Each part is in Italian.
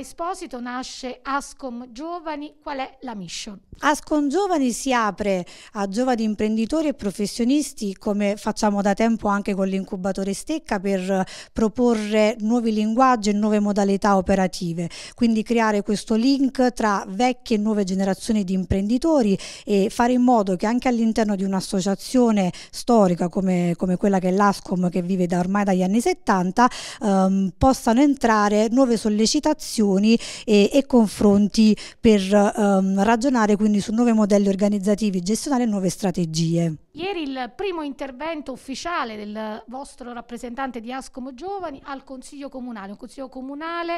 Esposito nasce Ascom Giovani, qual è la mission? Ascom Giovani si apre a giovani imprenditori e professionisti come facciamo da tempo anche con l'incubatore Stecca per proporre nuovi linguaggi e nuove modalità operative, quindi creare questo link tra vecchie e nuove generazioni di imprenditori e fare in modo che anche all'interno di un'associazione storica come, come, quella che è l'Ascom che vive da ormai dagli anni 70 ehm, possano entrare nuove sollecitazioni decisioni e, e confronti per ehm, ragionare quindi su nuovi modelli organizzativi, gestionali e nuove strategie. Ieri il primo intervento ufficiale del vostro rappresentante di Ascomo Giovani al Consiglio Comunale, un Consiglio Comunale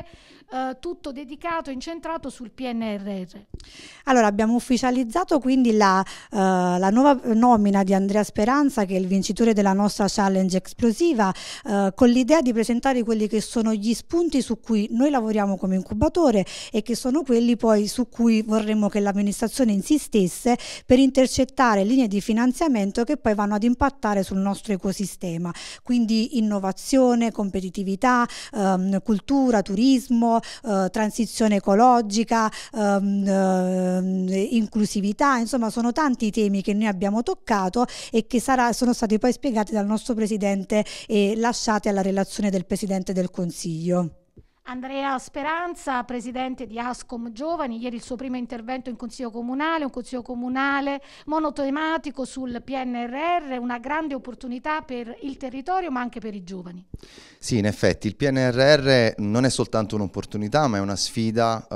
eh, tutto dedicato e incentrato sul PNRR. Allora abbiamo ufficializzato quindi la, eh, la, nuova nomina di Andrea Speranza che è il vincitore della nostra challenge esplosiva eh, con l'idea di presentare quelli che sono gli spunti su cui noi lavoriamo come incubatore e che sono quelli poi su cui vorremmo che l'amministrazione insistesse per intercettare linee di finanziamento che poi vanno ad impattare sul nostro ecosistema. Quindi innovazione, competitività, ehm, cultura, turismo, eh, transizione ecologica, ehm, eh, inclusività, insomma sono tanti i temi che noi abbiamo toccato e che sarà, sono stati poi spiegati dal nostro Presidente e lasciati alla relazione del Presidente del Consiglio. Andrea Speranza, presidente di Ascom Giovani, ieri il suo primo intervento in Consiglio Comunale, un Consiglio Comunale monotematico sul PNRR, una grande opportunità per il territorio ma anche per i giovani. Sì, in effetti il PNRR non è soltanto un'opportunità ma è una sfida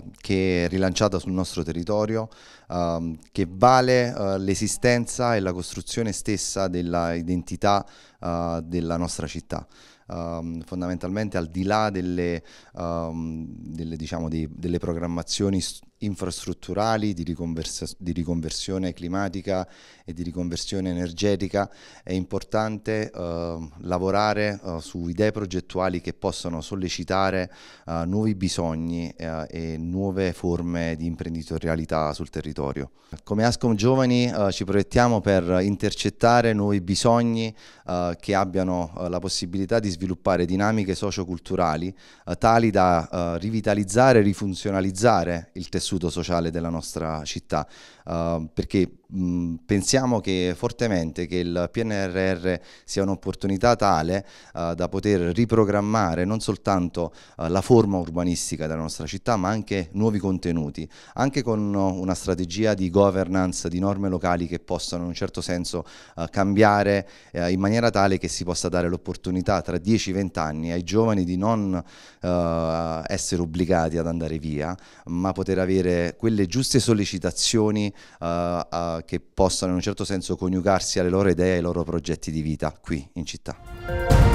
uh, che è rilanciata sul nostro territorio, uh, che vale uh, l'esistenza e la costruzione stessa dell'identità eh, della nostra città um, fondamentalmente al di là delle, um, delle, diciamo, dei, delle programmazioni st- infrastrutturali, di, di, riconversione climatica e di riconversione energetica, è importante eh, lavorare eh, su idee progettuali che possano sollecitare eh, nuovi bisogni eh, e nuove forme di imprenditorialità sul territorio. Come Ascom Giovani eh, ci proiettiamo per intercettare nuovi bisogni eh, che abbiano la possibilità di sviluppare dinamiche socioculturali tali da rivitalizzare e rifunzionalizzare il tessuto tessuto sociale della nostra città, uh, perché Mm, pensiamo che, fortemente che il PNRR sia un'opportunità tale uh, da poter riprogrammare non soltanto uh, la forma urbanistica della nostra città ma anche nuovi contenuti, anche con eh, una strategia di governance, di norme locali che possano in un certo senso uh, cambiare in maniera tale che si possa dare l'opportunità tra 10-20 anni ai giovani di non essere obbligati ad andare via ma poter avere quelle giuste sollecitazioni che che possano in un certo senso coniugarsi alle loro idee e ai loro progetti di vita qui in città.